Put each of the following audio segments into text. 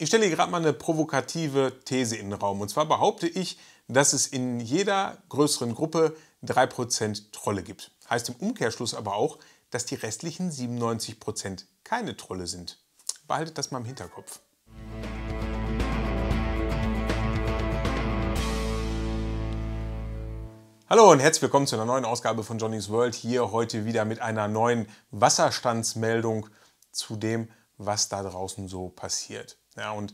Ich stelle hier gerade mal eine provokative These in den Raum. Und zwar behaupte ich, dass es in jeder größeren Gruppe 3% Trolle gibt. Heißt im Umkehrschluss aber auch, dass die restlichen 97% keine Trolle sind. Behaltet das mal im Hinterkopf. Hallo und herzlich willkommen zu einer neuen Ausgabe von Johnny's World. Hier heute wieder mit einer neuen Wasserstandsmeldung zu dem, was da draußen so passiert. Ja, und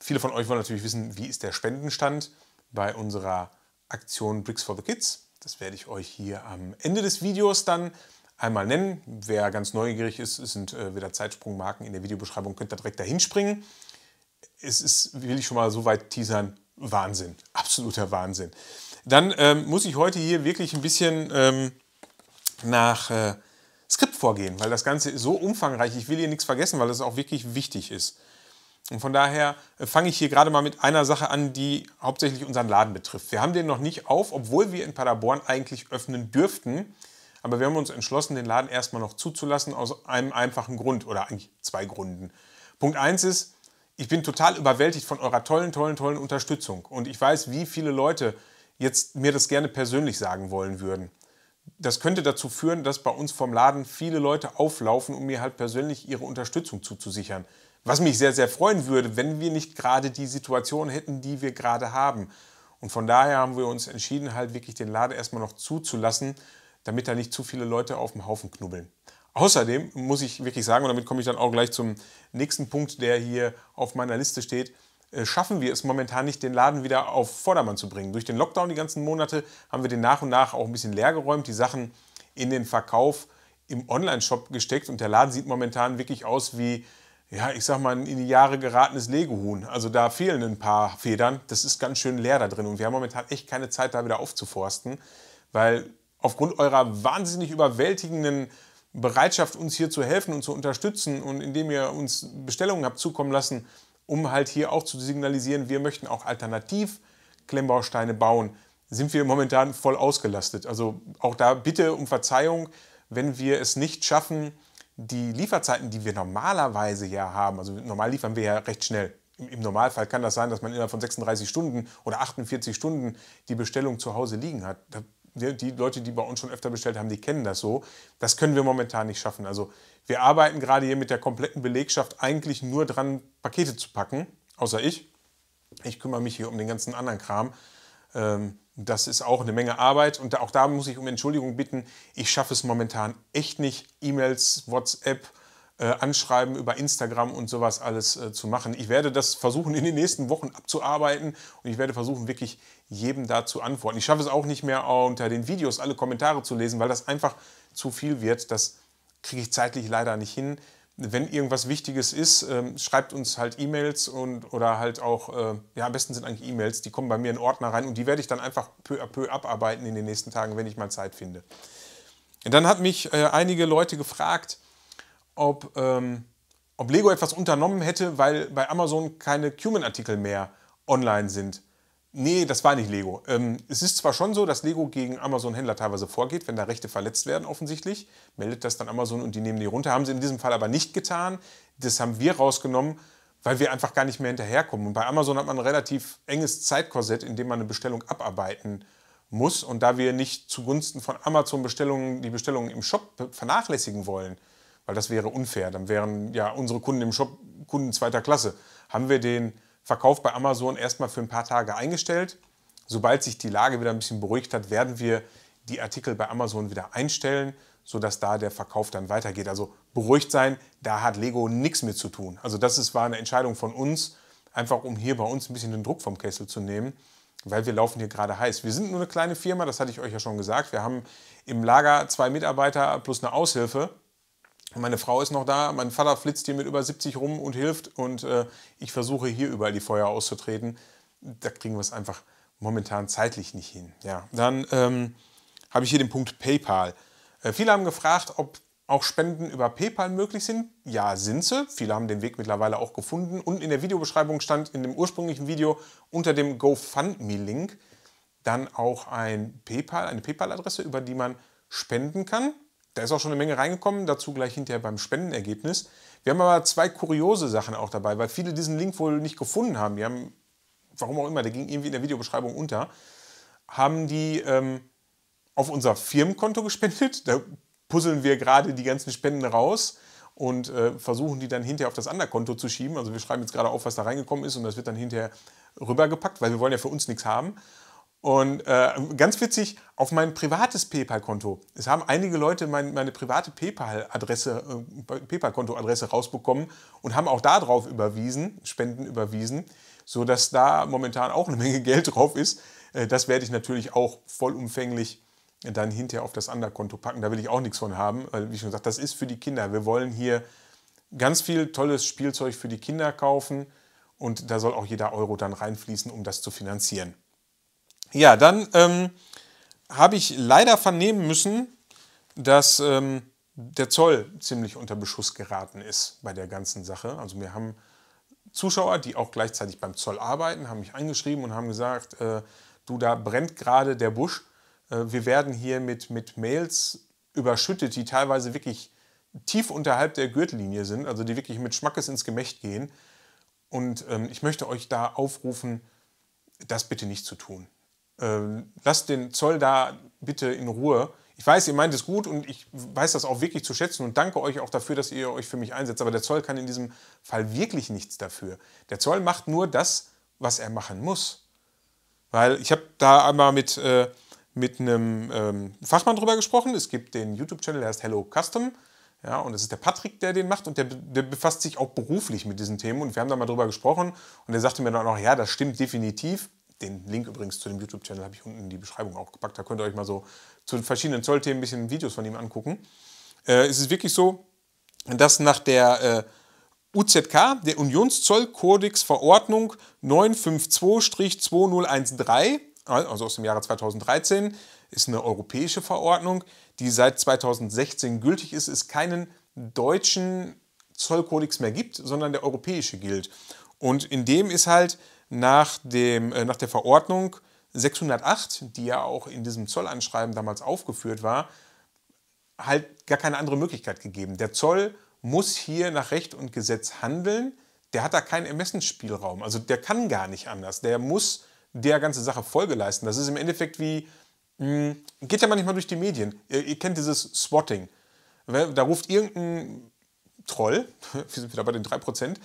viele von euch wollen natürlich wissen, wie ist der Spendenstand bei unserer Aktion Bricks for the Kids. Das werde ich euch hier am Ende des Videos dann einmal nennen. Wer ganz neugierig ist, es sind äh, wieder Zeitsprungmarken in der Videobeschreibung, könnt da direkt dahin springen. Es ist, will ich schon mal so weit teasern, Wahnsinn, absoluter Wahnsinn. Dann ähm, muss ich heute hier wirklich ein bisschen ähm, nach äh, Skript vorgehen, weil das Ganze ist so umfangreich. Ich will hier nichts vergessen, weil das auch wirklich wichtig ist. Und von daher äh, fange ich hier gerade mal mit einer Sache an, die hauptsächlich unseren Laden betrifft. Wir haben den noch nicht auf, obwohl wir in Paderborn eigentlich öffnen dürften. Aber wir haben uns entschlossen, den Laden erstmal noch zuzulassen, aus einem einfachen Grund oder eigentlich zwei Gründen. Punkt 1 ist, ich bin total überwältigt von eurer tollen, tollen, tollen Unterstützung. Und ich weiß, wie viele Leute jetzt mir das gerne persönlich sagen wollen würden. Das könnte dazu führen, dass bei uns vom Laden viele Leute auflaufen, um mir halt persönlich ihre Unterstützung zuzusichern. Was mich sehr, sehr freuen würde, wenn wir nicht gerade die Situation hätten, die wir gerade haben. Und von daher haben wir uns entschieden, halt wirklich den Laden erstmal noch zuzulassen, damit da nicht zu viele Leute auf dem Haufen knubbeln. Außerdem muss ich wirklich sagen, und damit komme ich dann auch gleich zum nächsten Punkt, der hier auf meiner Liste steht, äh, schaffen wir es momentan nicht, den Laden wieder auf Vordermann zu bringen. Durch den Lockdown die ganzen Monate haben wir den nach und nach auch ein bisschen leer geräumt, die Sachen in den Verkauf im Online-Shop gesteckt und der Laden sieht momentan wirklich aus wie ja, ich sag mal, ein in die Jahre geratenes Legehuhn. Also da fehlen ein paar Federn. Das ist ganz schön leer da drin. Und wir haben momentan echt keine Zeit, da wieder aufzuforsten, weil aufgrund eurer wahnsinnig überwältigenden Bereitschaft, uns hier zu helfen und zu unterstützen und indem ihr uns Bestellungen habt zukommen lassen, um halt hier auch zu signalisieren, wir möchten auch alternativ Klemmbausteine bauen, sind wir momentan voll ausgelastet. Also auch da bitte um Verzeihung, wenn wir es nicht schaffen, die Lieferzeiten, die wir normalerweise ja haben, also normal liefern wir ja recht schnell. Im Normalfall kann das sein, dass man innerhalb von 36 Stunden oder 48 Stunden die Bestellung zu Hause liegen hat. Ne, die Leute, die bei uns schon öfter bestellt haben, die kennen das so. Das können wir momentan nicht schaffen. Also wir arbeiten gerade hier mit der kompletten Belegschaft eigentlich nur dran, Pakete zu packen, außer ich. Ich kümmere mich hier um den ganzen anderen Kram. Ähm, das ist auch eine Menge Arbeit und auch da muss ich um Entschuldigung bitten. Ich schaffe es momentan echt nicht, E-Mails, WhatsApp, äh, Anschreiben über Instagram und sowas alles äh, zu machen. Ich werde das versuchen, in den nächsten Wochen abzuarbeiten und ich werde versuchen, wirklich jedem da zu antworten. Ich schaffe es auch nicht mehr, unter den Videos alle Kommentare zu lesen, weil das einfach zu viel wird. Das kriege ich zeitlich leider nicht hin wenn irgendwas Wichtiges ist, ähm, schreibt uns halt E-Mails und oder halt auch, äh, ja, am besten sind eigentlich E-Mails, die kommen bei mir in Ordner rein und die werde ich dann einfach peu à peu abarbeiten in den nächsten Tagen, wenn ich mal Zeit finde. Und dann hat mich äh, einige Leute gefragt, ob, ähm, ob Lego etwas unternommen hätte, weil bei Amazon keine Cumin-Artikel mehr online sind. Nee, das war nicht Lego. Ähm, es ist zwar schon so, dass Lego gegen Amazon-Händler teilweise vorgeht, wenn da Rechte verletzt werden, offensichtlich. Meldet das dann Amazon und die nehmen die runter. Haben sie in diesem Fall aber nicht getan. Das haben wir rausgenommen, weil wir einfach gar nicht mehr hinterherkommen. Und bei Amazon hat man ein relativ enges Zeitkorsett, in dem man eine Bestellung abarbeiten muss. Und da wir nicht zugunsten von Amazon-Bestellungen die Bestellungen im Shop vernachlässigen wollen, weil das wäre unfair, dann wären ja unsere Kunden im Shop Kunden zweiter Klasse, haben wir den Verkauf bei Amazon erstmal für ein paar Tage eingestellt. Sobald sich die Lage wieder ein bisschen beruhigt hat, werden wir die Artikel bei Amazon wieder einstellen, sodass da der Verkauf dann weitergeht. Also beruhigt sein, da hat Lego nichts mit zu tun. Also das ist, war eine Entscheidung von uns, einfach um hier bei uns ein bisschen den Druck vom Kessel zu nehmen, weil wir laufen hier gerade heiß. Wir sind nur eine kleine Firma, das hatte ich euch ja schon gesagt. Wir haben im Lager zwei Mitarbeiter plus eine Aushilfe. Meine Frau ist noch da, mein Vater flitzt hier mit über 70 rum und hilft und äh, ich versuche hier überall die Feuer auszutreten. Da kriegen wir es einfach momentan zeitlich nicht hin. Ja, dann ähm, habe ich hier den Punkt PayPal. Äh, viele haben gefragt, ob auch Spenden über PayPal möglich sind. Ja, sind sie. Viele haben den Weg mittlerweile auch gefunden. Und in der Videobeschreibung stand in dem ursprünglichen Video unter dem GoFundMe-Link dann auch ein PayPal, eine PayPal-Adresse, über die man spenden kann. Da ist auch schon eine Menge reingekommen, dazu gleich hinterher beim Spendenergebnis. Wir haben aber zwei kuriose Sachen auch dabei, weil viele diesen Link wohl nicht gefunden haben. Die haben, warum auch immer, der ging irgendwie in der Videobeschreibung unter, haben die ähm, auf unser Firmenkonto gespendet. Da puzzeln wir gerade die ganzen Spenden raus und äh, versuchen die dann hinterher auf das andere Konto zu schieben. Also wir schreiben jetzt gerade auf, was da reingekommen ist und das wird dann hinterher rübergepackt, weil wir wollen ja für uns nichts haben. Und äh, ganz witzig, auf mein privates PayPal-Konto. Es haben einige Leute mein, meine private PayPal-Adresse, äh, PayPal-Konto-Adresse rausbekommen und haben auch darauf überwiesen, Spenden überwiesen, sodass da momentan auch eine Menge Geld drauf ist. Äh, das werde ich natürlich auch vollumfänglich dann hinterher auf das andere Konto packen. Da will ich auch nichts von haben, weil, wie schon gesagt, das ist für die Kinder. Wir wollen hier ganz viel tolles Spielzeug für die Kinder kaufen und da soll auch jeder Euro dann reinfließen, um das zu finanzieren. Ja, dann ähm, habe ich leider vernehmen müssen, dass ähm, der Zoll ziemlich unter Beschuss geraten ist bei der ganzen Sache. Also wir haben Zuschauer, die auch gleichzeitig beim Zoll arbeiten, haben mich angeschrieben und haben gesagt, äh, du, da brennt gerade der Busch. Äh, wir werden hier mit, mit Mails überschüttet, die teilweise wirklich tief unterhalb der Gürtellinie sind, also die wirklich mit Schmackes ins Gemächt gehen. Und ähm, ich möchte euch da aufrufen, das bitte nicht zu tun. Ähm, lasst den Zoll da bitte in Ruhe. Ich weiß, ihr meint es gut und ich weiß das auch wirklich zu schätzen und danke euch auch dafür, dass ihr euch für mich einsetzt. Aber der Zoll kann in diesem Fall wirklich nichts dafür. Der Zoll macht nur das, was er machen muss. Weil ich habe da einmal mit, äh, mit einem ähm, Fachmann drüber gesprochen. Es gibt den YouTube-Channel, der heißt Hello Custom. Ja, und es ist der Patrick, der den macht und der, der, befasst sich auch beruflich mit diesen Themen. Und wir haben da mal drüber gesprochen und er sagte mir dann auch, ja, das stimmt definitiv. Den Link übrigens zu dem YouTube-Channel habe ich unten in die Beschreibung auch gepackt. Da könnt ihr euch mal so zu den verschiedenen Zollthemen ein bisschen Videos von ihm angucken. Äh, es ist wirklich so, dass nach der äh, UZK, der Unionszollkodex-Verordnung 952-2013, also aus dem Jahre 2013, ist eine europäische Verordnung, die seit 2016 gültig ist, es keinen deutschen Zollkodex mehr gibt, sondern der europäische gilt. Und in dem ist halt nach, dem, äh, nach der Verordnung 608, die ja auch in diesem Zollanschreiben damals aufgeführt war, halt gar keine andere Möglichkeit gegeben. Der Zoll muss hier nach Recht und Gesetz handeln. Der hat da keinen Ermessensspielraum. Also der kann gar nicht anders. Der muss der ganze Sache Folge leisten. Das ist im Endeffekt wie, mh, hm, geht ja manchmal durch die Medien. Ihr, ihr kennt dieses Swatting. Da ruft irgendein Troll, wir sind wieder bei den 3%,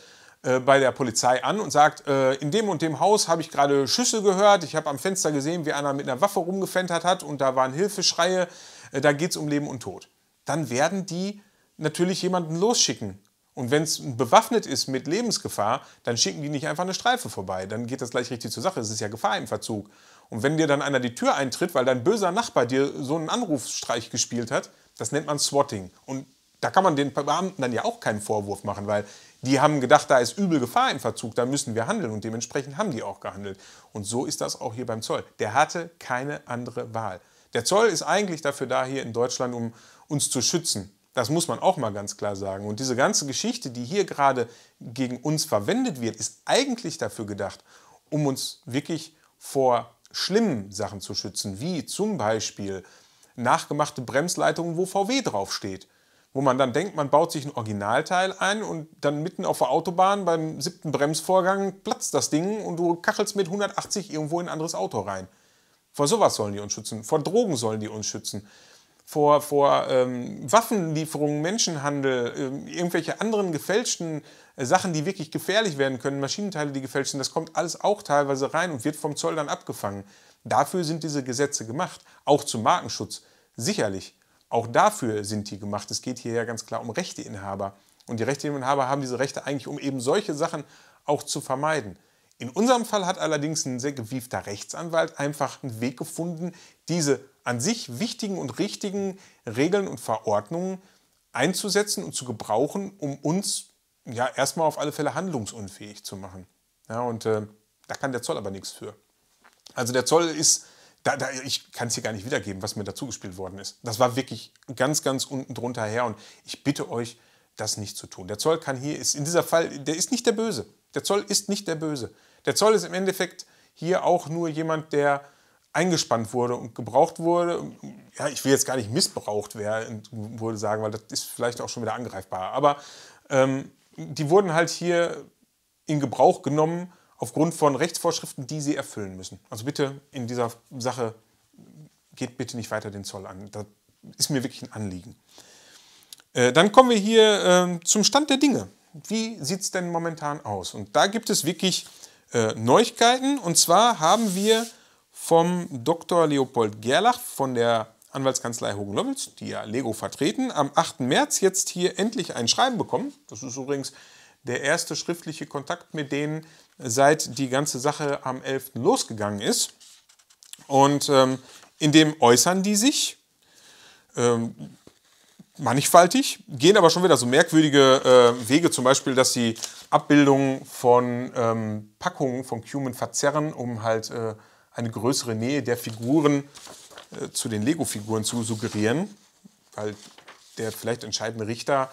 äh, bei der Polizei an und sagt, äh, in dem und dem Haus habe ich gerade Schüsse gehört, ich habe am Fenster gesehen, wie einer mit einer Waffe rumgefentert hat und da waren Hilfeschreie, äh, da geht es um Leben und Tod. Dann werden die natürlich jemanden losschicken. Und wenn es bewaffnet ist mit Lebensgefahr, dann schicken die nicht einfach eine Streife vorbei. Dann geht das gleich richtig zur Sache. Es ist ja Gefahr im Verzug. Und wenn dir dann einer die Tür eintritt, weil dein böser Nachbar dir so einen Anrufsstreich gespielt hat, das nennt man Swatting. Und da kann man den Beamten dann ja auch keinen Vorwurf machen, weil die haben gedacht, da ist übel Gefahr im Verzug, da müssen wir handeln und dementsprechend haben die auch gehandelt. Und so ist das auch hier beim Zoll. Der hatte keine andere Wahl. Der Zoll ist eigentlich dafür da hier in Deutschland, um uns zu schützen. Das muss man auch mal ganz klar sagen. Und diese ganze Geschichte, die hier gerade gegen uns verwendet wird, ist eigentlich dafür gedacht, um uns wirklich vor schlimmen Sachen zu schützen, wie zum Beispiel nachgemachte Bremsleitungen, wo VW draufsteht wo man dann denkt, man baut sich ein Originalteil ein und dann mitten auf der Autobahn beim siebten Bremsvorgang platzt das Ding und du kachelst mit 180 irgendwo in ein anderes Auto rein. Vor sowas sollen die uns schützen, vor Drogen sollen die uns schützen, vor, vor ähm, Waffenlieferungen, Menschenhandel, ähm, irgendwelche anderen gefälschten äh, Sachen, die wirklich gefährlich werden können, Maschinenteile, die gefälscht sind, das kommt alles auch teilweise rein und wird vom Zoll dann abgefangen. Dafür sind diese Gesetze gemacht, auch zum Markenschutz, sicherlich. Auch dafür sind die gemacht. Es geht hier ja ganz klar um Rechteinhaber. Und die Rechteinhaber haben diese Rechte eigentlich, um eben solche Sachen auch zu vermeiden. In unserem Fall hat allerdings ein sehr gewiefter Rechtsanwalt einfach einen Weg gefunden, diese an sich wichtigen und richtigen Regeln und Verordnungen einzusetzen und zu gebrauchen, um uns ja erstmal auf alle Fälle handlungsunfähig zu machen. Ja, und äh, da kann der Zoll aber nichts für. Also der Zoll ist da, da, ich kann es hier gar nicht wiedergeben, was mir dazu gespielt worden ist. Das war wirklich ganz, ganz unten drunter her und ich bitte euch, das nicht zu tun. Der Zoll kann hier, ist in dieser Fall, der ist nicht der Böse. Der Zoll ist nicht der Böse. Der Zoll ist im Endeffekt hier auch nur jemand, der eingespannt wurde und gebraucht wurde. Ja, ich will jetzt gar nicht missbraucht werden, würde sagen, weil das ist vielleicht auch schon wieder angreifbar. Aber ähm, die wurden halt hier in Gebrauch genommen aufgrund von Rechtsvorschriften, die sie erfüllen müssen. Also bitte in dieser Sache geht bitte nicht weiter den Zoll an. Das ist mir wirklich ein Anliegen. Äh, dann kommen wir hier ähm, zum Stand der Dinge. Wie sieht es denn momentan aus? Und da gibt es wirklich äh, Neuigkeiten. Und zwar haben wir vom Dr. Leopold Gerlach von der Anwaltskanzlei Hogan lovells die ja Lego vertreten, am 8. März jetzt hier endlich ein Schreiben bekommen. Das ist übrigens der erste schriftliche Kontakt mit denen, seit die ganze Sache am 11. losgegangen ist. Und ähm, in dem äußern die sich ähm, mannigfaltig, gehen aber schon wieder so merkwürdige äh, Wege, zum Beispiel, dass sie Abbildungen von ähm, Packungen von Cumin verzerren, um halt äh, eine größere Nähe der Figuren äh, zu den Lego-Figuren zu suggerieren, weil der vielleicht entscheidende Richter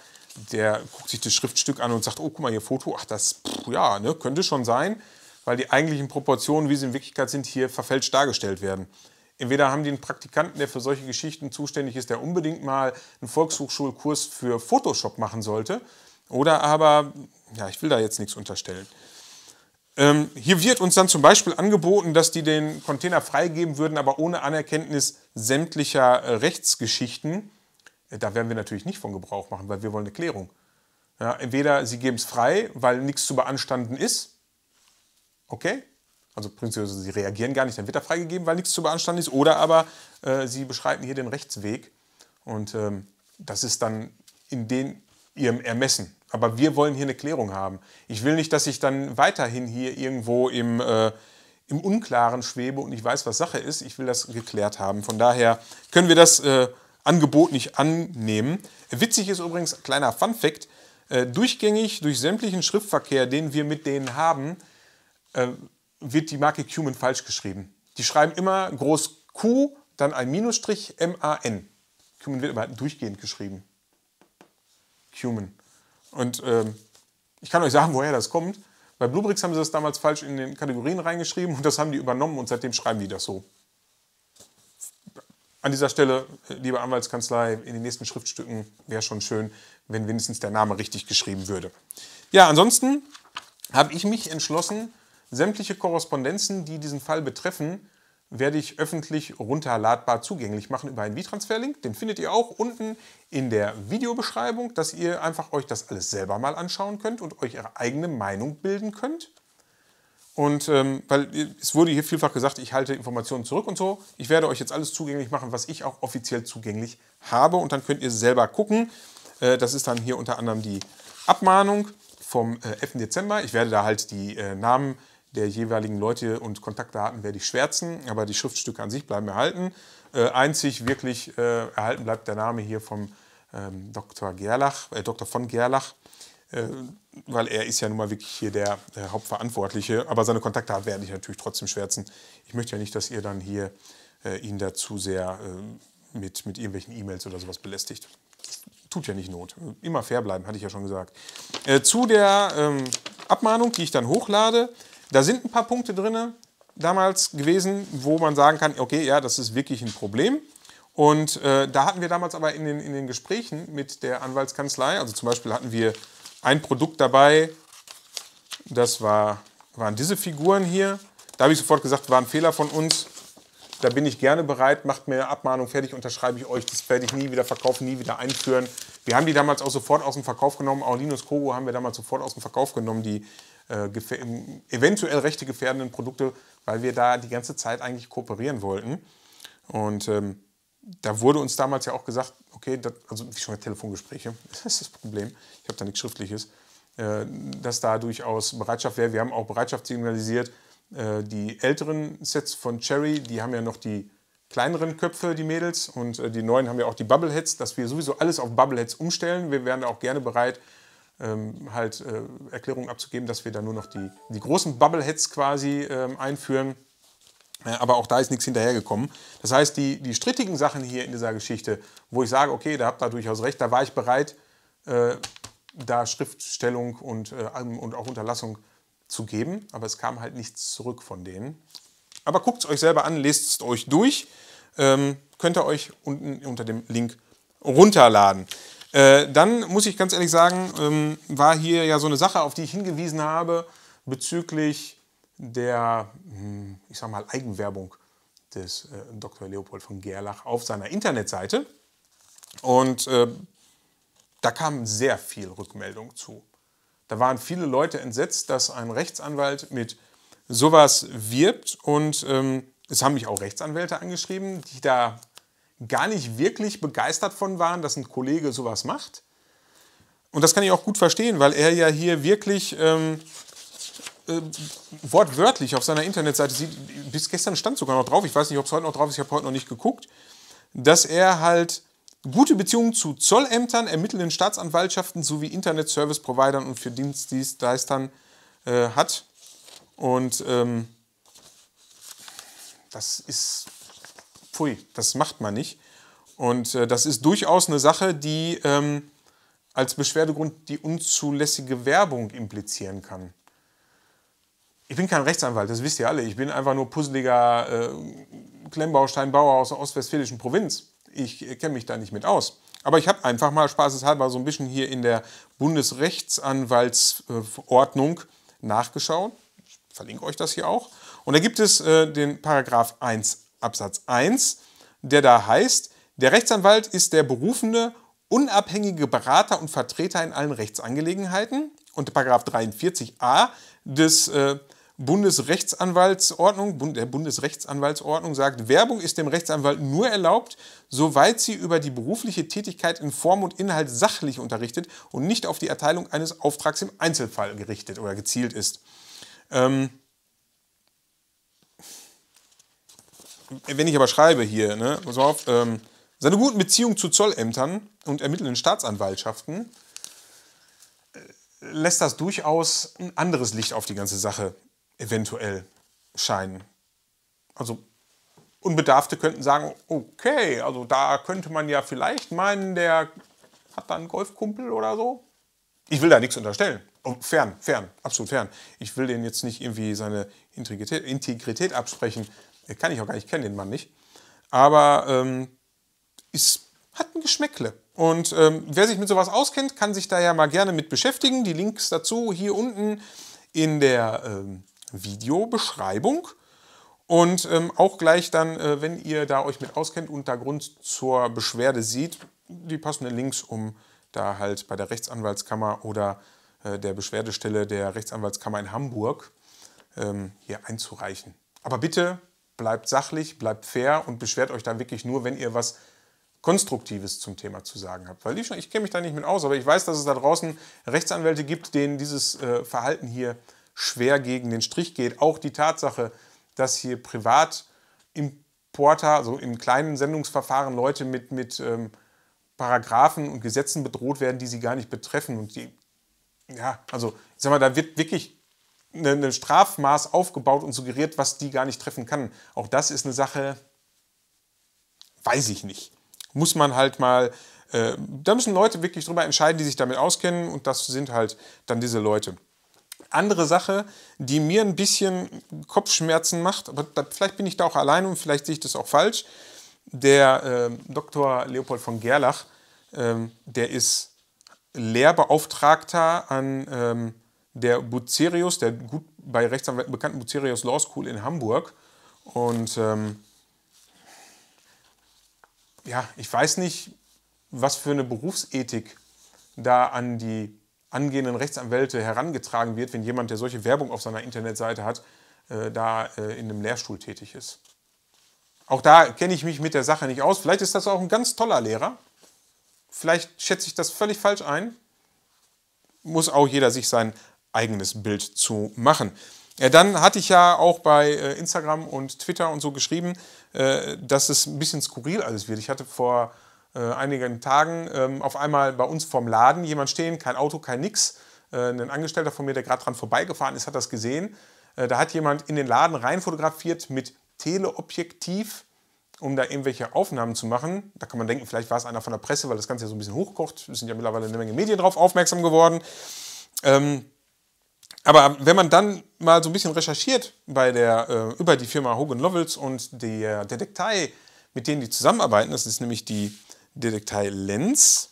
der guckt sich das Schriftstück an und sagt, oh, guck mal, hier Foto, ach, das, pff, ja, ne, könnte schon sein, weil die eigentlichen Proportionen, wie sie in Wirklichkeit sind, hier verfälscht dargestellt werden. Entweder haben die einen Praktikanten, der für solche Geschichten zuständig ist, der unbedingt mal einen Volkshochschulkurs für Photoshop machen sollte, oder aber, ja, ich will da jetzt nichts unterstellen. Ähm, hier wird uns dann zum Beispiel angeboten, dass die den Container freigeben würden, aber ohne Anerkenntnis sämtlicher äh, Rechtsgeschichten. Da werden wir natürlich nicht von Gebrauch machen, weil wir wollen eine Klärung. Ja, entweder sie geben es frei, weil nichts zu beanstanden ist. Okay? Also prinzipiell, sie reagieren gar nicht, dann wird er freigegeben, weil nichts zu beanstanden ist. Oder aber äh, sie beschreiten hier den Rechtsweg. Und ähm, das ist dann in den, ihrem Ermessen. Aber wir wollen hier eine Klärung haben. Ich will nicht, dass ich dann weiterhin hier irgendwo im, äh, im Unklaren schwebe und ich weiß, was Sache ist. Ich will das geklärt haben. Von daher können wir das... Äh, Angebot nicht annehmen. Witzig ist übrigens, kleiner Fun fact, äh, durchgängig durch sämtlichen Schriftverkehr, den wir mit denen haben, äh, wird die Marke Cuman falsch geschrieben. Die schreiben immer groß Q, dann ein Minusstrich M-A-N. Cuman wird immer durchgehend geschrieben. Cuman. Und ähm, ich kann euch sagen, woher das kommt. Bei Bluebricks haben sie das damals falsch in den Kategorien reingeschrieben und das haben die übernommen und seitdem schreiben die das so. An dieser Stelle, äh, liebe Anwaltskanzlei, in den nächsten Schriftstücken wäre schon schön, wenn wenigstens der Name richtig geschrieben würde. Ja, ansonsten habe ich mich entschlossen, sämtliche Korrespondenzen, die diesen Fall betreffen, werde ich öffentlich runterladbar zugänglich machen über einen WeTransfer-Link. Den findet ihr auch unten in der Videobeschreibung, dass ihr einfach euch das alles selber mal anschauen könnt und euch eure eigene Meinung bilden könnt. Und ähm, weil es wurde hier vielfach gesagt, ich halte Informationen zurück und so. Ich werde euch jetzt alles zugänglich machen, was ich auch offiziell zugänglich habe. Und dann könnt ihr selber gucken. Äh, das ist dann hier unter anderem die Abmahnung vom äh, 11. Dezember. Ich werde da halt die äh, Namen der jeweiligen Leute und Kontaktdaten werde ich schwärzen, aber die Schriftstücke an sich bleiben erhalten. Äh, einzig wirklich äh, erhalten bleibt der Name hier vom ähm, Dr. Gerlach, äh, Dr. von Gerlach äh, weil er ist ja nun mal wirklich hier der, der Hauptverantwortliche. Aber seine Kontakte werde ich natürlich trotzdem schwärzen. Ich möchte ja nicht, dass ihr dann hier äh, ihn da zu sehr äh, mit, mit irgendwelchen E-Mails oder sowas belästigt. Tut ja nicht Not. Immer fair bleiben, hatte ich ja schon gesagt. Äh, zu der ähm, Abmahnung, die ich dann hochlade, da sind ein paar Punkte drin damals gewesen, wo man sagen kann, okay, ja, das ist wirklich ein Problem. Und äh, da hatten wir damals aber in den, in den Gesprächen mit der Anwaltskanzlei, also zum Beispiel hatten wir ein Produkt dabei, das war, waren diese Figuren hier. Da habe ich sofort gesagt, war ein Fehler von uns. Da bin ich gerne bereit, macht mir eine Abmahnung fertig, unterschreibe ich euch, das werde ich nie wieder verkaufen, nie wieder einführen. Wir haben die damals auch sofort aus dem Verkauf genommen, auch Linus Kogo haben wir damals sofort aus dem Verkauf genommen, die äh, ähm, eventuell rechte gefährdenden Produkte, weil wir da die ganze Zeit eigentlich kooperieren wollten. Und ähm, da wurde uns damals ja auch gesagt, okay, das, also wie schon mal Telefongespräche, das ist das Problem, ich habe da nichts Schriftliches, äh, dass da durchaus Bereitschaft wäre. Wir haben auch Bereitschaft signalisiert, äh, die älteren Sets von Cherry, die haben ja noch die kleineren Köpfe, die Mädels, und äh, die neuen haben ja auch die Bubbleheads, dass wir sowieso alles auf Bubbleheads umstellen. Wir wären auch gerne bereit, ähm, halt äh, Erklärungen abzugeben, dass wir da nur noch die, die großen Bubbleheads quasi ähm, einführen aber auch da ist nichts hinterhergekommen. Das heißt, die, die strittigen Sachen hier in dieser Geschichte, wo ich sage, okay, da habt ihr durchaus recht, da war ich bereit, äh, da Schriftstellung und, äh, und auch Unterlassung zu geben. Aber es kam halt nichts zurück von denen. Aber guckt es euch selber an, lest es euch durch. Ähm, könnt ihr euch unten unter dem Link runterladen. Äh, dann muss ich ganz ehrlich sagen, ähm, war hier ja so eine Sache, auf die ich hingewiesen habe bezüglich der, hm, ich sag mal, Eigenwerbung des äh, Dr. Leopold von Gerlach auf seiner Internetseite. Und äh, da kam sehr viel Rückmeldung zu. Da waren viele Leute entsetzt, dass ein Rechtsanwalt mit sowas wirbt. Und ähm, es haben mich auch Rechtsanwälte angeschrieben, die da gar nicht wirklich begeistert von waren, dass ein Kollege sowas macht. Und das kann ich auch gut verstehen, weil er ja hier wirklich ähm, äh, wortwörtlich auf seiner Internetseite sieht, bis gestern stand sogar noch drauf, ich weiß nicht, ob es heute noch drauf ist, ich habe heute noch nicht geguckt, dass er halt gute Beziehungen zu Zollämtern, ermittelnden Staatsanwaltschaften sowie Internet-Service-Providern und für Dienstleistern äh, hat. Und ähm, das ist, pfui, das macht man nicht. Und äh, das ist durchaus eine Sache, die ähm, als Beschwerdegrund die unzulässige Werbung implizieren kann ich bin kein Rechtsanwalt, das wisst ihr alle. Ich bin einfach nur puzzliger äh, Klemmbausteinbauer aus der ostwestfälischen Provinz. Ich äh, kenne mich da nicht mit aus. Aber ich habe einfach mal spaßeshalber so ein bisschen hier in der Bundesrechtsanwaltsordnung äh, nachgeschaut. Ich verlinke euch das hier auch. Und da gibt es äh, den Paragraph 1 Absatz 1, der da heißt, der Rechtsanwalt ist der berufene, unabhängige Berater und Vertreter in allen Rechtsangelegenheiten. Und Paragraph 43a des äh, Bundesrechtsanwaltsordnung, der Bundesrechtsanwaltsordnung sagt, Werbung ist dem Rechtsanwalt nur erlaubt, soweit sie über die berufliche Tätigkeit in Form und Inhalt sachlich unterrichtet und nicht auf die Erteilung eines Auftrags im Einzelfall gerichtet oder gezielt ist. Ähm Wenn ich aber schreibe hier, ne, pass auf, ähm, seine guten Beziehungen zu Zollämtern und ermittelnden Staatsanwaltschaften äh, lässt das durchaus ein anderes Licht auf die ganze Sache eventuell scheinen. Also Unbedarfte könnten sagen, okay, also da könnte man ja vielleicht meinen, der hat da einen Golfkumpel oder so. Ich will da nichts unterstellen. Oh, fern, fern, absolut fern. Ich will den jetzt nicht irgendwie seine Integrität, Integrität absprechen. kann ich auch gar nicht, kenne den Mann nicht. Aber ähm, ist, hat ein Geschmäckle. Und ähm, wer sich mit sowas auskennt, kann sich da ja mal gerne mit beschäftigen. Die Links dazu hier unten in der ähm, Videobeschreibung. Und ähm, auch gleich dann, äh, wenn ihr da euch mit auskennt, Untergrund zur Beschwerde seht, die passenden Links, um da halt bei der Rechtsanwaltskammer oder äh, der Beschwerdestelle der Rechtsanwaltskammer in Hamburg ähm, hier einzureichen. Aber bitte bleibt sachlich, bleibt fair und beschwert euch dann wirklich nur, wenn ihr was Konstruktives zum Thema zu sagen habt. Weil ich, ich kenne mich da nicht mit aus, aber ich weiß, dass es da draußen Rechtsanwälte gibt, denen dieses äh, Verhalten hier schwer gegen den Strich geht. Auch die Tatsache, dass hier Privatimporter, also im kleinen Sendungsverfahren Leute mit, mit ähm, Paragraphen und Gesetzen bedroht werden, die sie gar nicht betreffen. Und die, ja, also ich sag mal, da wird wirklich ein ne, ne Strafmaß aufgebaut und suggeriert, was die gar nicht treffen kann. Auch das ist eine Sache, weiß ich nicht. Muss man halt mal, äh, da müssen Leute wirklich drüber entscheiden, die sich damit auskennen und das sind halt dann diese Leute andere Sache, die mir ein bisschen Kopfschmerzen macht, aber da, vielleicht bin ich da auch allein und vielleicht sehe ich das auch falsch. Der äh, Dr. Leopold von Gerlach, ähm, der ist Lehrbeauftragter an ähm, der Bucerius, der gut bei Rechtsanwälten bekannten Bucerius Law School in Hamburg. Und ähm, ja, ich weiß nicht, was für eine Berufsethik da an die angehenden Rechtsanwälte herangetragen wird, wenn jemand, der solche Werbung auf seiner Internetseite hat, äh, da äh, in einem Lehrstuhl tätig ist. Auch da kenne ich mich mit der Sache nicht aus. Vielleicht ist das auch ein ganz toller Lehrer. Vielleicht schätze ich das völlig falsch ein. Muss auch jeder sich sein eigenes Bild zu machen. Ja, dann hatte ich ja auch bei äh, Instagram und Twitter und so geschrieben, äh, dass es ein bisschen skurril alles wird. Ich hatte vor äh, einigen Tagen ähm, auf einmal bei uns vorm Laden jemand stehen, kein Auto, kein Nix. Äh, ein Angestellter von mir, der gerade dran vorbeigefahren ist, hat das gesehen. Äh, da hat jemand in den Laden rein fotografiert mit Teleobjektiv, um da irgendwelche Aufnahmen zu machen. Da kann man denken, vielleicht war es einer von der Presse, weil das Ganze ja so ein bisschen hochkocht. Es sind ja mittlerweile eine Menge Medien drauf aufmerksam geworden. Ähm, aber wenn man dann mal so ein bisschen recherchiert bei der, über die Firma Hogan Lovells und der, der Detektei, mit denen die zusammenarbeiten, das ist nämlich die Detektei Lenz.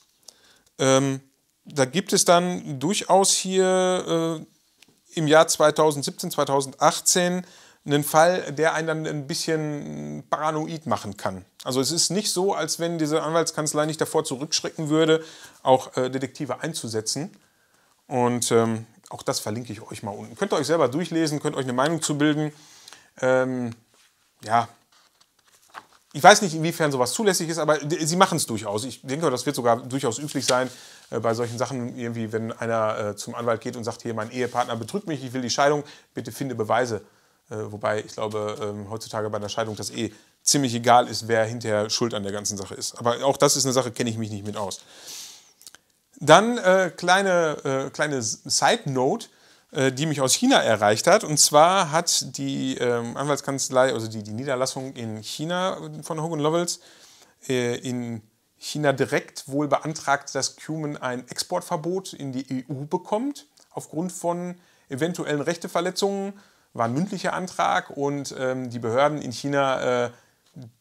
Ähm, da gibt es dann durchaus hier äh, im Jahr 2017, 2018 einen Fall, der einen dann ein bisschen paranoid machen kann. Also es ist nicht so, als wenn diese Anwaltskanzlei nicht davor zurückschrecken würde, auch äh, Detektive einzusetzen. Und ähm, auch das verlinke ich euch mal unten. Könnt ihr euch selber durchlesen, könnt euch eine Meinung zu bilden. Ähm, ja, ich weiß nicht, inwiefern sowas zulässig ist, aber sie machen es durchaus. Ich denke, das wird sogar durchaus üblich sein äh, bei solchen Sachen, irgendwie, wenn einer äh, zum Anwalt geht und sagt, hier, mein Ehepartner betrügt mich, ich will die Scheidung, bitte finde Beweise. Äh, wobei ich glaube, ähm, heutzutage bei einer Scheidung das eh ziemlich egal ist, wer hinterher schuld an der ganzen Sache ist. Aber auch das ist eine Sache, kenne ich mich nicht mit aus. Dann äh, kleine, äh, kleine Side-Note. Äh, die mich aus China erreicht hat. Und zwar hat die ähm, Anwaltskanzlei, also die, die Niederlassung in China von Hogan Lovells, äh, in China direkt wohl beantragt, dass Cumin ein Exportverbot in die EU bekommt, aufgrund von eventuellen Rechteverletzungen. War ein mündlicher Antrag und ähm, die Behörden in China, äh,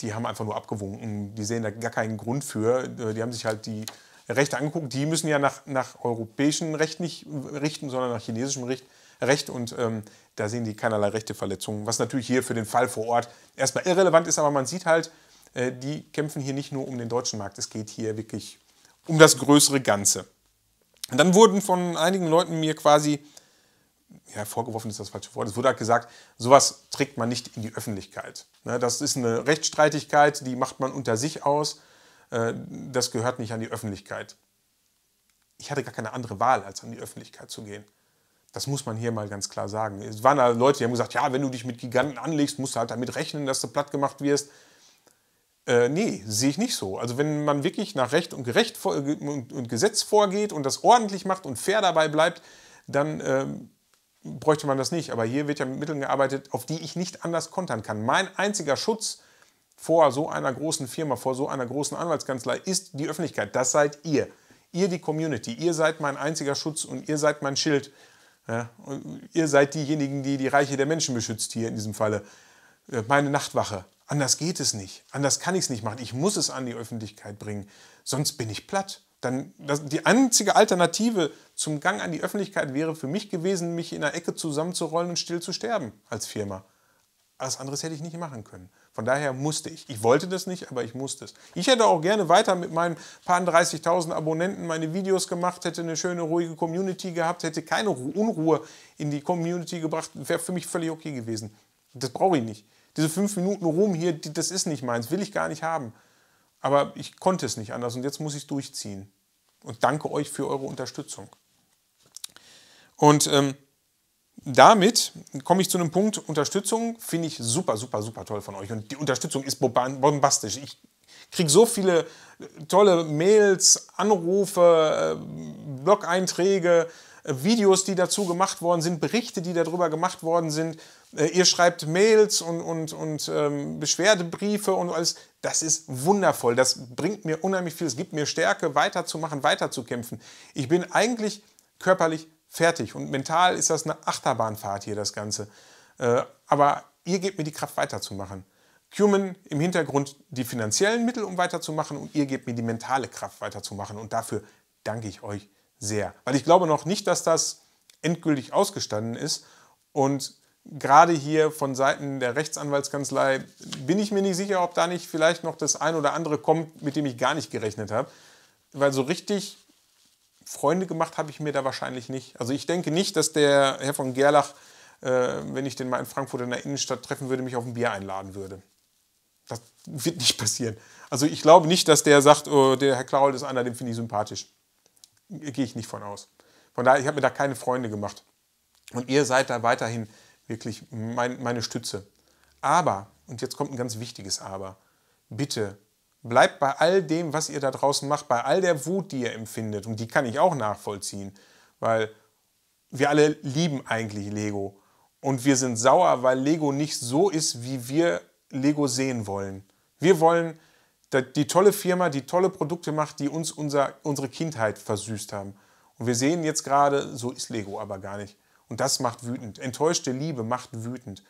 die haben einfach nur abgewunken. Die sehen da gar keinen Grund für. Äh, die haben sich halt die Rechte angeguckt. Die müssen ja nach, nach europäischem Recht nicht richten, sondern nach chinesischem Recht. Recht und ähm, da sehen die keinerlei Rechteverletzungen, was natürlich hier für den Fall vor Ort erstmal irrelevant ist, aber man sieht halt, äh, die kämpfen hier nicht nur um den deutschen Markt, es geht hier wirklich um das größere Ganze. Und dann wurden von einigen Leuten mir quasi, ja, vorgeworfen ist das falsche Wort, es wurde halt gesagt, sowas trägt man nicht in die Öffentlichkeit. Ne, das ist eine Rechtsstreitigkeit, die macht man unter sich aus äh, das gehört nicht an die Öffentlichkeit. Ich hatte gar keine andere Wahl, als an die Öffentlichkeit zu gehen. Das muss man hier mal ganz klar sagen. Es waren da Leute, die haben gesagt, ja, wenn du dich mit Giganten anlegst, musst du halt damit rechnen, dass du platt gemacht wirst. Äh, nee, sehe ich nicht so. Also wenn man wirklich nach Recht und, Gerecht vor, und, und, Gesetz vorgeht und das ordentlich macht und fair dabei bleibt, dann äh, bräuchte man das nicht. Aber hier wird ja mit Mitteln gearbeitet, auf die ich nicht anders kontern kann. Mein einziger Schutz vor so einer großen Firma, vor so einer großen Anwaltskanzlei ist die Öffentlichkeit. Das seid ihr. Ihr die Community. Ihr seid mein einziger Schutz und ihr seid mein Schild. Ja, ihr seid diejenigen, die die Reiche der Menschen beschützt hier in diesem Falle. Äh, meine Nachtwache. Anders geht es nicht. Anders kann ich es nicht machen. Ich muss es an die Öffentlichkeit bringen. Sonst bin ich platt. Dann, das, die einzige Alternative zum Gang an die Öffentlichkeit wäre für mich gewesen, mich in der Ecke zusammenzurollen und still zu sterben als Firma. Alles anderes hätte ich nicht machen können. Von daher musste ich. Ich wollte das nicht, aber ich musste es. Ich hätte auch gerne weiter mit meinen paar 30.000 Abonnenten meine Videos gemacht, hätte eine schöne, ruhige Community gehabt, hätte keine Unruhe in die Community gebracht, wäre für mich völlig okay gewesen. Das brauche ich nicht. Diese fünf Minuten Ruhm hier, das ist nicht meins, will ich gar nicht haben. Aber ich konnte es nicht anders und jetzt muss ich es durchziehen. Und danke euch für eure Unterstützung. Und ähm, damit komme ich zu einem Punkt, Unterstützung finde ich super, super, super toll von euch. Und die Unterstützung ist bombastisch. Ich kriege so viele äh, tolle Mails, Anrufe, äh, Blog-Einträge, äh, Videos, die dazu gemacht worden sind, Berichte, die darüber gemacht worden sind. Ihr schreibt Mails und, und, und ähm, Beschwerdebriefe und alles. Das ist wundervoll. Das bringt mir unheimlich viel. Es gibt mir Stärke, weiterzumachen, weiterzukämpfen. Ich bin eigentlich körperlich fertig. Und mental ist das eine Achterbahnfahrt hier, das Ganze. Äh, aber ihr gebt mir die Kraft weiterzumachen. Cumin im Hintergrund die finanziellen Mittel, um weiterzumachen und ihr gebt mir die mentale Kraft weiterzumachen. Und dafür danke ich euch sehr. Weil ich glaube noch nicht, dass das endgültig ausgestanden ist. Und gerade hier von Seiten der Rechtsanwaltskanzlei bin ich mir nicht sicher, ob da nicht vielleicht noch das ein oder andere kommt, mit dem ich gar nicht gerechnet habe. Weil so richtig Freunde gemacht habe ich mir da wahrscheinlich nicht. Also ich denke nicht, dass der Herr von Gerlach, äh, wenn ich den mal in Frankfurt in der Innenstadt treffen würde, mich auf ein Bier einladen würde. Das wird nicht passieren. Also ich glaube nicht, dass der sagt, oh, der Herr Klaul ist einer, den finde ich sympathisch. Gehe ich nicht von aus. Von daher, ich habe mir da keine Freunde gemacht. Und ihr seid da weiterhin wirklich mein, meine Stütze. Aber, und jetzt kommt ein ganz wichtiges Aber, bitte Bleibt bei all dem, was ihr da draußen macht, bei all der Wut, die ihr empfindet, und die kann ich auch nachvollziehen, weil wir alle lieben eigentlich Lego. Und wir sind sauer, weil Lego nicht so ist, wie wir Lego sehen wollen. Wir wollen die tolle Firma, die tolle Produkte macht, die uns unser, unsere Kindheit versüßt haben. Und wir sehen jetzt gerade, so ist Lego aber gar nicht. Und das macht wütend. Enttäuschte Liebe macht wütend.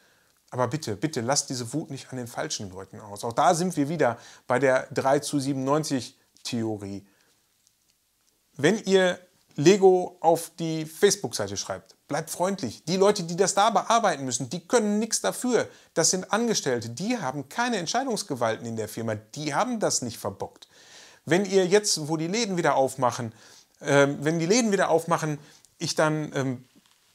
Aber bitte, bitte lasst diese Wut nicht an den falschen Leuten aus. Auch da sind wir wieder bei der 3 zu 97 Theorie. Wenn ihr Lego auf die Facebook-Seite schreibt, bleibt freundlich. Die Leute, die das da bearbeiten müssen, die können nichts dafür. Das sind Angestellte, die haben keine Entscheidungsgewalten in der Firma, die haben das nicht verbockt. Wenn ihr jetzt, wo die Läden wieder aufmachen, äh, wenn die Läden wieder aufmachen, ich dann ähm,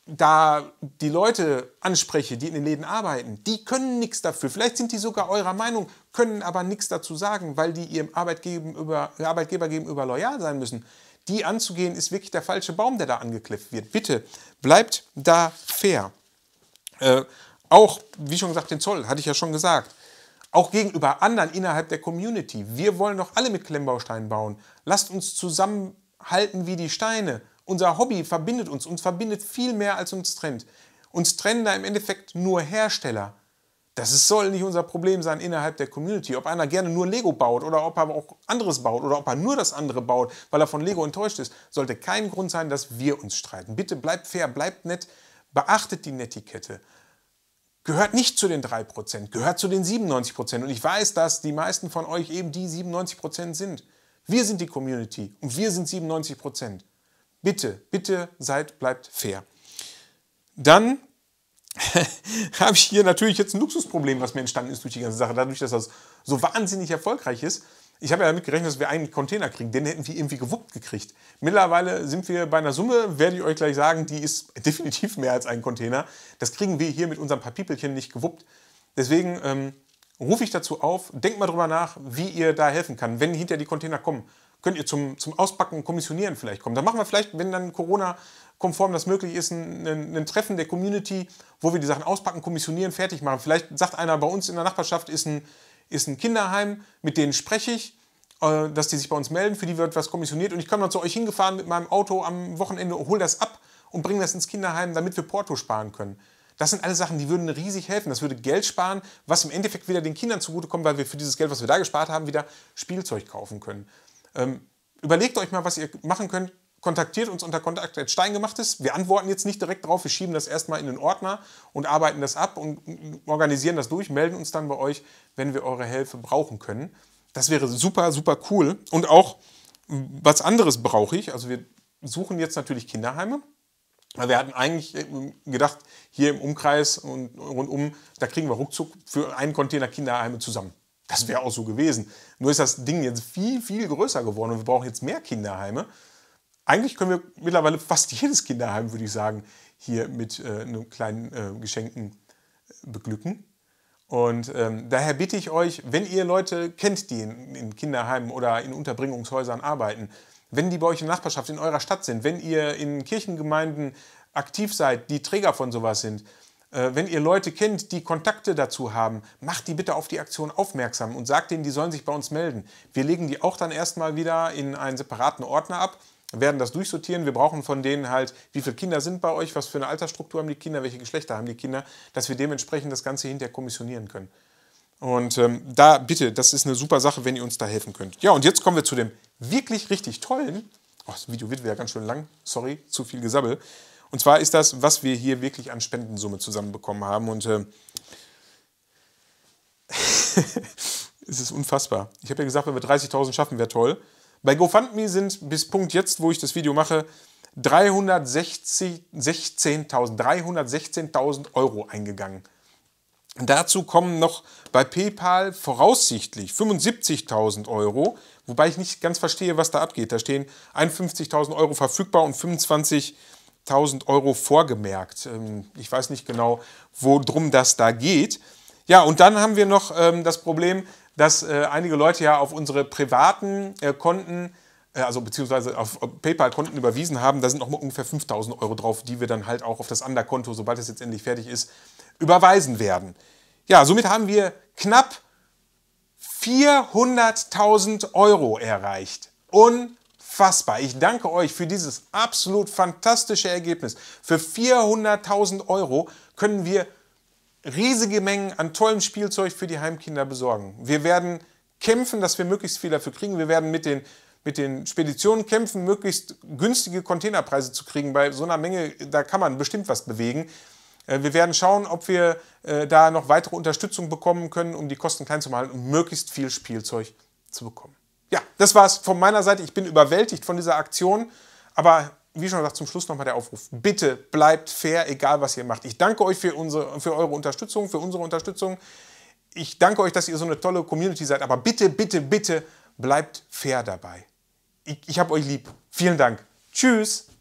da die Leute anspreche, die in den Läden arbeiten, die können nichts dafür. Vielleicht sind die sogar eurer Meinung, können aber nichts dazu sagen, weil die ihrem Arbeitgeber, gegenüber loyal sein müssen. Die anzugehen, ist wirklich der falsche Baum, der da angeklippt wird. Bitte bleibt da fair. Äh, auch, wie schon gesagt, den Zoll, hatte ich ja schon gesagt. Auch gegenüber anderen innerhalb der Community. Wir wollen doch alle mit Klemmbausteinen bauen. Lasst uns zusammenhalten wie die Steine unser Hobby verbindet uns, uns verbindet viel mehr als uns trennt. Uns trennen da im Endeffekt nur Hersteller. Das soll nicht unser Problem sein innerhalb der Community. Ob einer gerne nur Lego baut oder ob er auch anderes baut oder ob er nur das andere baut, weil er von Lego enttäuscht ist, sollte kein Grund sein, dass wir uns streiten. Bitte bleibt fair, bleibt nett, beachtet die Netiquette. Gehört nicht zu den 3%, gehört zu den 97%. Und ich weiß, dass die meisten von euch eben die 97% sind. Wir sind die Community und wir sind 97%. Bitte, bitte seid, bleibt fair. Dann habe ich hier natürlich jetzt ein Luxusproblem, was mir entstanden ist durch die ganze Sache, dadurch, dass das so wahnsinnig erfolgreich ist. Ich habe ja damit gerechnet, dass wir einen Container kriegen. Den hätten wir irgendwie gewuppt gekriegt. Mittlerweile sind wir bei einer Summe, werde ich euch gleich sagen, die ist definitiv mehr als ein Container. Das kriegen wir hier mit unserem Piepelchen nicht gewuppt. Deswegen ähm, rufe ich dazu auf, denkt mal drüber nach, wie ihr da helfen kann, wenn hinter die Container kommen könnt ihr zum, zum Auspacken, Kommissionieren vielleicht kommen. Da machen wir vielleicht, wenn dann Corona-konform das möglich ist, ein, ein, ein, Treffen der Community, wo wir die Sachen auspacken, kommissionieren, fertig machen. Vielleicht sagt einer, bei uns in der Nachbarschaft ist ein, ist ein Kinderheim, mit denen spreche ich, äh, dass die sich bei uns melden, für die wird was kommissioniert und ich komme dann zu euch hingefahren mit meinem Auto am Wochenende, hole das ab und bringe das ins Kinderheim, damit wir Porto sparen können. Das sind alles Sachen, die würden riesig helfen. Das würde Geld sparen, was im Endeffekt wieder den Kindern zugutekommt, weil wir für dieses Geld, was wir da gespart haben, wieder Spielzeug kaufen können. Ähm, überlegt euch mal, was ihr machen könnt. Kontaktiert uns unter Kontakt@stein gemacht ist. Wir antworten jetzt nicht direkt drauf, wir schieben das erstmal in den Ordner und arbeiten das ab und organisieren das durch, melden uns dann bei euch, wenn wir eure Hilfe brauchen können. Das wäre super, super cool. Und auch was anderes brauche ich. Also wir suchen jetzt natürlich Kinderheime. wir hatten eigentlich äh, gedacht, hier im Umkreis und rundum, da kriegen wir ruckzuck für einen Container Kinderheime zusammen. Das wäre auch so gewesen. Nur ist das Ding jetzt viel, viel größer geworden und wir brauchen jetzt mehr Kinderheime. Eigentlich können wir mittlerweile fast jedes Kinderheim, würde ich sagen, hier mit äh, einem kleinen äh, Geschenken äh, beglücken. Und ähm, daher bitte ich euch, wenn ihr Leute kennt, die in, in, Kinderheimen oder in Unterbringungshäusern arbeiten, wenn die bei euch in der Nachbarschaft in eurer Stadt sind, wenn ihr in Kirchengemeinden aktiv seid, die Träger von sowas sind, äh, wenn ihr Leute kennt, die Kontakte dazu haben, macht die bitte auf die Aktion aufmerksam und sagt denen, die sollen sich bei uns melden. Wir legen die auch dann erstmal wieder in einen separaten Ordner ab, werden das durchsortieren. Wir brauchen von denen halt, wie viele Kinder sind bei euch, was für eine Altersstruktur haben die Kinder, welche Geschlechter haben die Kinder, dass wir dementsprechend das Ganze hinterher kommissionieren können. Und ähm, da bitte, das ist eine super Sache, wenn ihr uns da helfen könnt. Ja, und jetzt kommen wir zu dem wirklich richtig tollen. Oh, das Video wird wieder ganz schön lang. Sorry, zu viel Gesabbel. Und zwar ist das, was wir hier wirklich an Spendensumme zusammenbekommen haben. Und äh, es ist unfassbar. Ich habe ja gesagt, wenn wir 30.000 schaffen, wäre toll. Bei GoFundMe sind bis Punkt jetzt, wo ich das Video mache, 316.000 316.000 Euro eingegangen. Dazu kommen noch bei PayPal voraussichtlich 75.000 Euro, wobei ich nicht ganz verstehe, was da abgeht. Da stehen 51.000 Euro verfügbar und 25.000 1000 Euro vorgemerkt. Ähm, ich weiß nicht genau, worum das da geht. Ja, und dann haben wir noch ähm, das Problem, dass äh, einige Leute ja auf unsere privaten äh, Konten, äh, also beziehungsweise auf PayPal-Konten überwiesen haben. Da sind noch mal ungefähr 5000 Euro drauf, die wir dann halt auch auf das andere Konto, sobald es jetzt endlich fertig ist, überweisen werden. Ja, somit haben wir knapp 400.000 Euro erreicht. Un unfassbar. Ich danke euch für dieses absolut fantastische Ergebnis. Für 400.000 Euro können wir riesige Mengen an tollem Spielzeug für die Heimkinder besorgen. Wir werden kämpfen, dass wir möglichst viel dafür kriegen. Wir werden mit den, mit den Speditionen kämpfen, möglichst günstige Containerpreise zu kriegen. Bei so einer Menge, da kann man bestimmt was bewegen. Äh, wir werden schauen, ob wir äh, da noch weitere Unterstützung bekommen können, um die Kosten klein zu machen und möglichst viel Spielzeug zu bekommen ja, das war es von meiner Seite. Ich bin überwältigt von dieser Aktion. Aber wie schon gesagt, zum Schluss nochmal der Aufruf. Bitte bleibt fair, egal was ihr macht. Ich danke euch für, unsere, für eure Unterstützung, für unsere Unterstützung. Ich danke euch, dass ihr so eine tolle Community seid. Aber bitte, bitte, bitte bleibt fair dabei. Ich, ich habe euch lieb. Vielen Dank. Tschüss.